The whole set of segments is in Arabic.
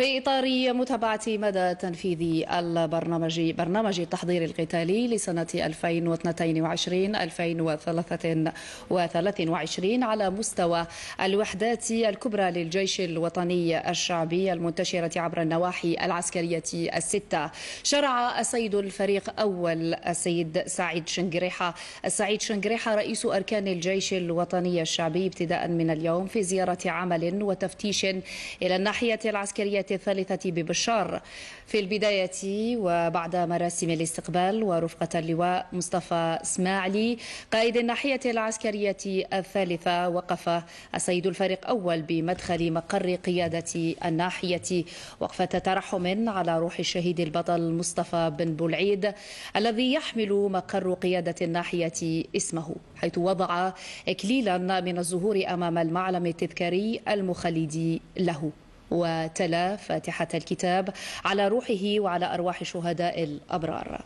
في إطار متابعة مدى تنفيذ البرنامج برنامج التحضير القتالي لسنة 2022-2023 على مستوى الوحدات الكبرى للجيش الوطني الشعبي المنتشرة عبر النواحي العسكرية الستة شرع السيد الفريق أول السيد سعيد شنقريحة السعيد شنقريحة رئيس أركان الجيش الوطني الشعبي ابتداء من اليوم في زيارة عمل وتفتيش إلى الناحية العسكرية الثالثة ببشار في البداية وبعد مراسم الاستقبال ورفقة اللواء مصطفى اسماعلي قائد الناحية العسكرية الثالثة وقف السيد الفريق أول بمدخل مقر قيادة الناحية وقفة ترحم على روح الشهيد البطل مصطفى بن بلعيد الذي يحمل مقر قيادة الناحية اسمه حيث وضع إكليلا من الزهور أمام المعلم التذكاري المخلد له وتلا فاتحة الكتاب على روحه وعلى أرواح شهداء الأبرار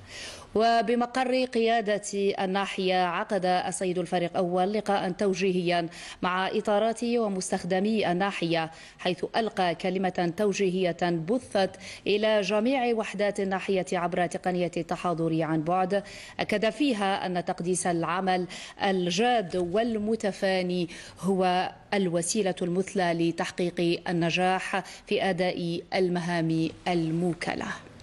وبمقر قيادة الناحية عقد السيد الفريق أول لقاء توجيهيا مع إطارات ومستخدمي الناحية حيث ألقى كلمة توجيهية بثت إلى جميع وحدات الناحية عبر تقنية التحاضر عن بعد أكد فيها أن تقديس العمل الجاد والمتفاني هو الوسيلة المثلى لتحقيق النجاح في أداء المهام الموكلة